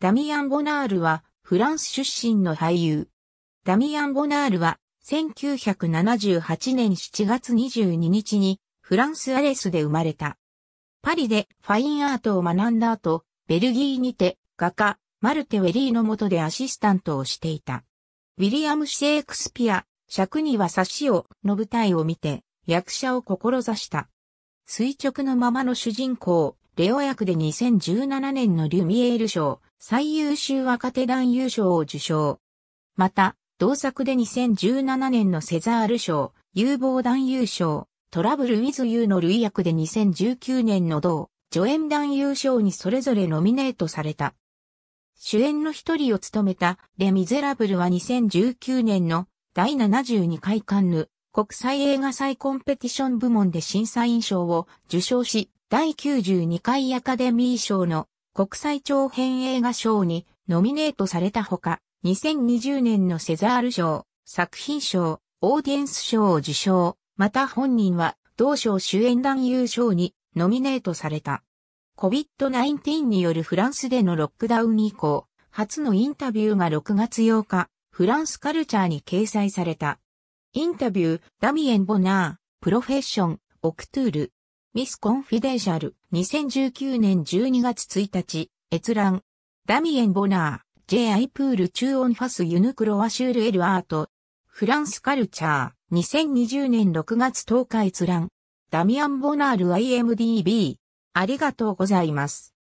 ダミアン・ボナールは、フランス出身の俳優。ダミアン・ボナールは、1978年7月22日に、フランス・アレスで生まれた。パリでファインアートを学んだ後、ベルギーにて、画家、マルテ・ウェリーの下でアシスタントをしていた。ウィリアム・シェイクスピア、尺には差しをの舞台を見て、役者を志した。垂直のままの主人公、レオ役で2017年のリュミエール賞、最優秀若手男優賞を受賞。また、同作で2017年のセザール賞、有望男優賞、トラブル・ウィズ・ユーの類役で2019年の同、助演男優賞にそれぞれノミネートされた。主演の一人を務めたレ・ミゼラブルは2019年の第72回カンヌ国際映画祭コンペティション部門で審査員賞を受賞し、第92回アカデミー賞の国際長編映画賞にノミネートされたほか、2020年のセザール賞、作品賞、オーディエンス賞を受賞、また本人は同賞主演男優賞にノミネートされた。COVID-19 によるフランスでのロックダウン以降、初のインタビューが6月8日、フランスカルチャーに掲載された。インタビュー、ダミエン・ボナー、プロフェッション、オクトゥール、ミスコンフィデンシャル、2019年12月1日、閲覧。ダミエン・ボナー、J.I. プール中音ファスユヌクロワシュール・エル・アート。フランスカルチャー、2020年6月10日閲覧。ダミアン・ボナール IMDB。ありがとうございます。